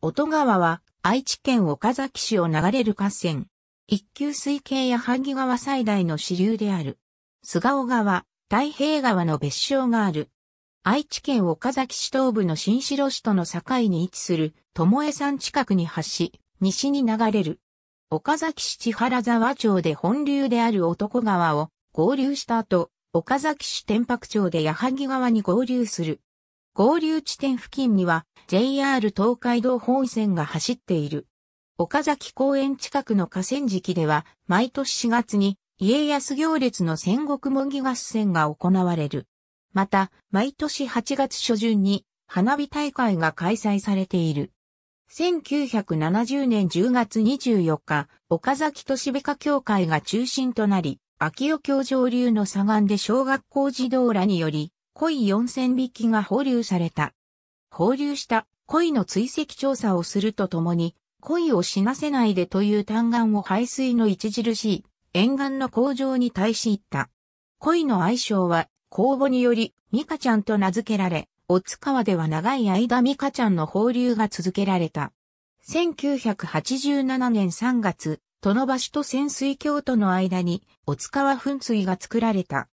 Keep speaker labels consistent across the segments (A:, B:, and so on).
A: 音川は愛知県岡崎市を流れる河川。一級水系や矢作川最大の支流である。菅尾川、太平川の別称がある。愛知県岡崎市東部の新城市との境に位置する友江山近くに発し、西に流れる。岡崎市千原沢町で本流である男川を合流した後、岡崎市天白町で矢作川に合流する。合流地点付近には JR 東海道本線が走っている。岡崎公園近くの河川敷では毎年4月に家康行列の戦国模擬合戦が行われる。また、毎年8月初旬に花火大会が開催されている。1970年10月24日、岡崎都市美化協会が中心となり、秋代教上流の左岸で小学校児童らにより、鯉4000匹が放流された。放流した鯉の追跡調査をするとともに、鯉を死なせないでという単眼を排水の著しい沿岸の工場に対し行った。恋の愛称は公募によりミカちゃんと名付けられ、オツ川では長い間ミカちゃんの放流が続けられた。1987年3月、殿橋と潜水橋との間にオツ川噴水が作られた。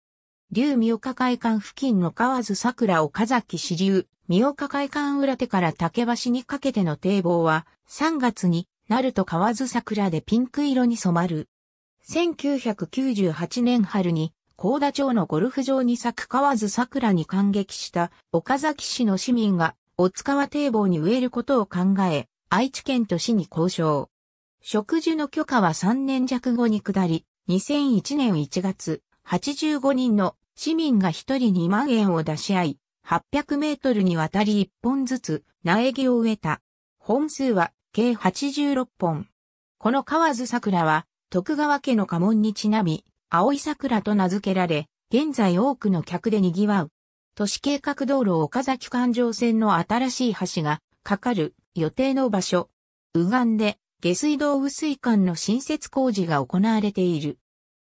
A: 竜三岡海岸付近の河津桜岡崎支流、三岡海岸裏手から竹橋にかけての堤防は、3月になると河津桜でピンク色に染まる。1998年春に、高田町のゴルフ場に咲く河津桜に感激した岡崎市の市民が、大塚川堤防に植えることを考え、愛知県と市に交渉。植樹の許可は3年弱後に下り、2001年1月、85人の市民が一人2万円を出し合い、800メートルにわたり一本ずつ苗木を植えた。本数は計86本。この河津桜は徳川家の家紋にちなみ、青い桜と名付けられ、現在多くの客で賑わう。都市計画道路岡崎環状線の新しい橋が架かる予定の場所。右岸で下水道雨水管の新設工事が行われている。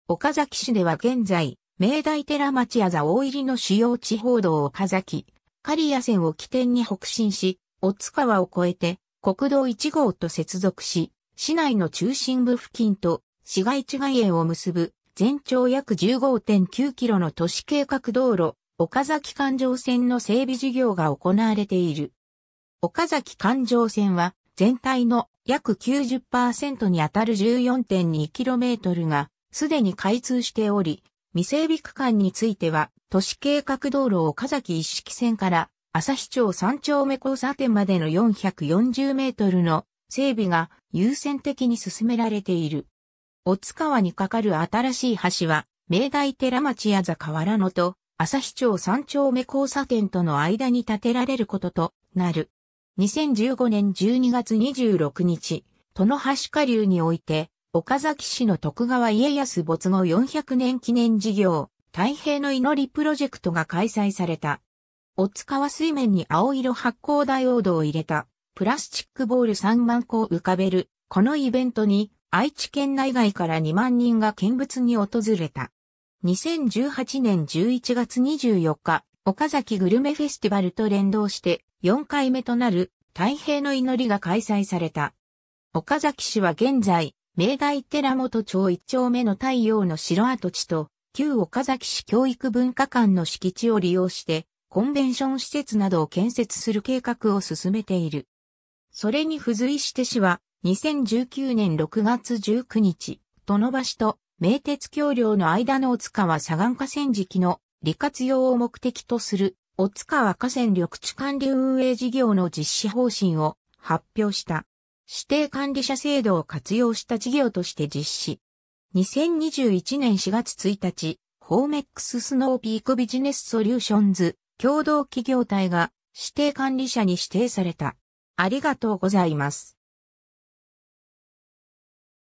A: 岡崎市では現在、明大寺町矢座大入りの主要地方道を崎、き、刈谷線を起点に北進し、大津川を越えて、国道1号と接続し、市内の中心部付近と市街地外縁を結ぶ全長約15.9キロの都市計画道路、岡崎環状線の整備事業が行われている。岡崎環状線は全体の約90%にあたる1 4 2トルがすでに開通しており、未整備区間については、都市計画道路岡崎一式線から日町三丁目交差点までの440メートルの整備が優先的に進められている。大津川に架かる新しい橋は、明大寺町や座河原野と日町三丁目交差点との間に建てられることとなる。2015年12月26日、戸の橋下流において、岡崎市の徳川家康没後400年記念事業、太平の祈りプロジェクトが開催された。オ塚は水面に青色発光ダイオードを入れた、プラスチックボール3万個を浮かべる、このイベントに、愛知県内外から2万人が見物に訪れた。2018年11月24日、岡崎グルメフェスティバルと連動して、4回目となる、太平の祈りが開催された。岡崎市は現在、明大寺本町一丁目の太陽の城跡地と、旧岡崎市教育文化館の敷地を利用して、コンベンション施設などを建設する計画を進めている。それに付随して市は、2019年6月19日、殿橋と名鉄橋梁の間の大塚は左岸河川敷の利活用を目的とする、大塚は河川緑地管理運営事業の実施方針を発表した。指定管理者制度を活用した事業として実施。2021年4月1日、ホーメックススノーピークビジネスソリューションズ共同企業体が指定管理者に指定された。ありがとうございます。